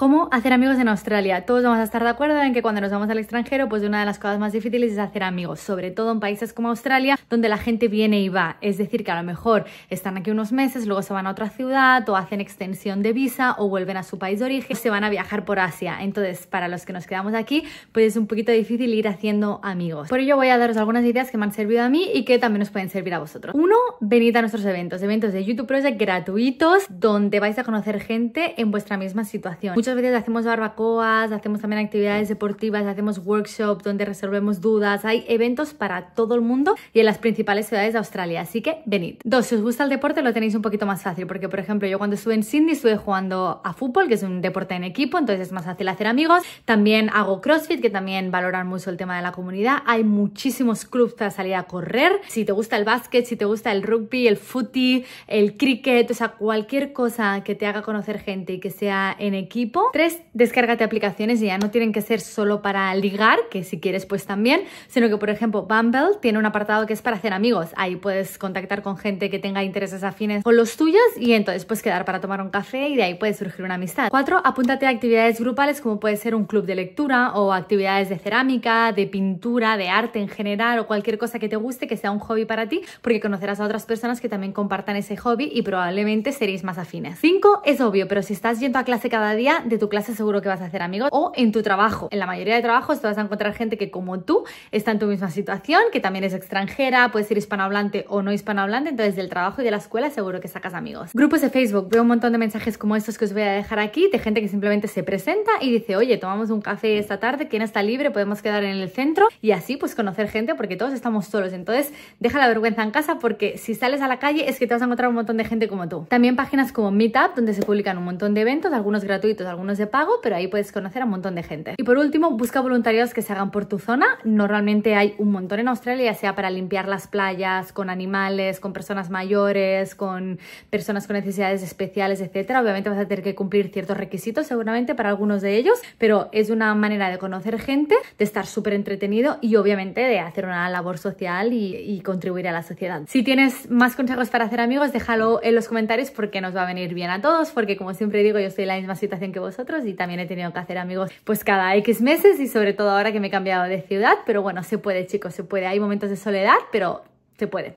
¿Cómo hacer amigos en Australia? Todos vamos a estar de acuerdo en que cuando nos vamos al extranjero, pues una de las cosas más difíciles es hacer amigos, sobre todo en países como Australia, donde la gente viene y va. Es decir, que a lo mejor están aquí unos meses, luego se van a otra ciudad o hacen extensión de visa o vuelven a su país de origen, se van a viajar por Asia. Entonces, para los que nos quedamos aquí, pues es un poquito difícil ir haciendo amigos. Por ello voy a daros algunas ideas que me han servido a mí y que también nos pueden servir a vosotros. Uno, venid a nuestros eventos, eventos de YouTube Project gratuitos, donde vais a conocer gente en vuestra misma situación veces hacemos barbacoas, hacemos también actividades deportivas, hacemos workshops donde resolvemos dudas. Hay eventos para todo el mundo y en las principales ciudades de Australia, así que venid. Dos, si os gusta el deporte lo tenéis un poquito más fácil, porque por ejemplo yo cuando estuve en Sydney estuve jugando a fútbol, que es un deporte en equipo, entonces es más fácil hacer amigos. También hago CrossFit, que también valoran mucho el tema de la comunidad. Hay muchísimos clubs para salir a correr. Si te gusta el básquet, si te gusta el rugby, el footy, el cricket, o sea, cualquier cosa que te haga conocer gente y que sea en equipo, 3. Tres, descárgate aplicaciones y ya no tienen que ser solo para ligar, que si quieres pues también, sino que por ejemplo Bumble tiene un apartado que es para hacer amigos. Ahí puedes contactar con gente que tenga intereses afines con los tuyos y entonces puedes quedar para tomar un café y de ahí puede surgir una amistad. Cuatro, apúntate a actividades grupales como puede ser un club de lectura o actividades de cerámica, de pintura, de arte en general o cualquier cosa que te guste que sea un hobby para ti porque conocerás a otras personas que también compartan ese hobby y probablemente seréis más afines. 5. es obvio, pero si estás yendo a clase cada día, de tu clase seguro que vas a hacer amigos o en tu trabajo. En la mayoría de trabajos te vas a encontrar gente que como tú está en tu misma situación, que también es extranjera, puede ser hispanohablante o no hispanohablante, entonces del trabajo y de la escuela seguro que sacas amigos. Grupos de Facebook, veo un montón de mensajes como estos que os voy a dejar aquí, de gente que simplemente se presenta y dice, oye, tomamos un café esta tarde, ¿quién está libre? Podemos quedar en el centro y así pues conocer gente porque todos estamos solos. Entonces deja la vergüenza en casa porque si sales a la calle es que te vas a encontrar un montón de gente como tú. También páginas como Meetup donde se publican un montón de eventos, algunos gratuitos, algunos unos de pago, pero ahí puedes conocer a un montón de gente. Y por último, busca voluntarios que se hagan por tu zona. Normalmente hay un montón en Australia, ya sea para limpiar las playas con animales, con personas mayores, con personas con necesidades especiales, etcétera. Obviamente vas a tener que cumplir ciertos requisitos seguramente para algunos de ellos, pero es una manera de conocer gente, de estar súper entretenido y obviamente de hacer una labor social y, y contribuir a la sociedad. Si tienes más consejos para hacer amigos, déjalo en los comentarios porque nos va a venir bien a todos, porque como siempre digo, yo estoy en la misma situación que vosotros y también he tenido que hacer amigos pues cada X meses y sobre todo ahora que me he cambiado de ciudad, pero bueno, se puede chicos, se puede, hay momentos de soledad, pero se puede.